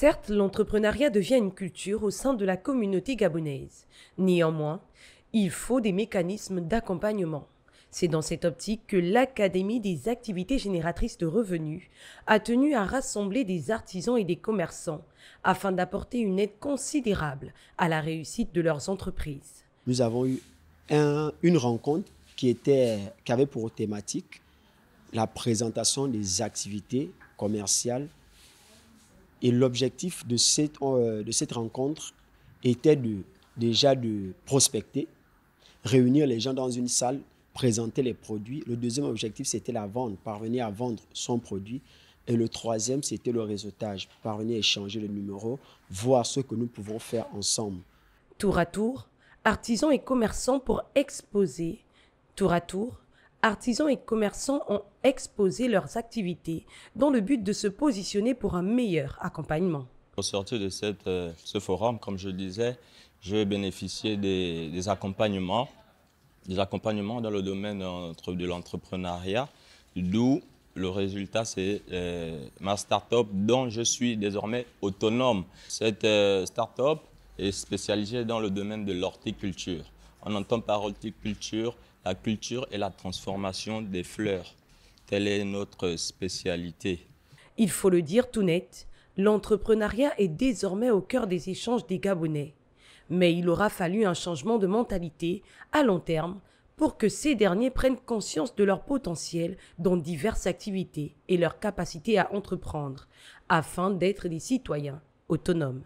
Certes, l'entrepreneuriat devient une culture au sein de la communauté gabonaise. Néanmoins, il faut des mécanismes d'accompagnement. C'est dans cette optique que l'Académie des activités génératrices de revenus a tenu à rassembler des artisans et des commerçants afin d'apporter une aide considérable à la réussite de leurs entreprises. Nous avons eu une rencontre qui avait pour thématique la présentation des activités commerciales et l'objectif de cette, euh, de cette rencontre était déjà de prospecter, réunir les gens dans une salle, présenter les produits. Le deuxième objectif, c'était la vente, parvenir à vendre son produit. Et le troisième, c'était le réseautage, parvenir à échanger le numéro, voir ce que nous pouvons faire ensemble. Tour à tour, artisans et commerçants pour exposer, tour à tour, artisans et commerçants ont exposé leurs activités dans le but de se positionner pour un meilleur accompagnement. Au sortir de euh, ce forum, comme je le disais, je vais bénéficier des, accompagnements, des dans le domaine de l'entrepreneuriat, d'où le résultat, c'est euh, ma start-up dont je suis désormais autonome. Cette euh, start-up est spécialisée dans le domaine de l'horticulture. On entend de culture, la culture et la transformation des fleurs. Telle est notre spécialité. Il faut le dire tout net, l'entrepreneuriat est désormais au cœur des échanges des Gabonais. Mais il aura fallu un changement de mentalité à long terme pour que ces derniers prennent conscience de leur potentiel dans diverses activités et leur capacité à entreprendre, afin d'être des citoyens autonomes.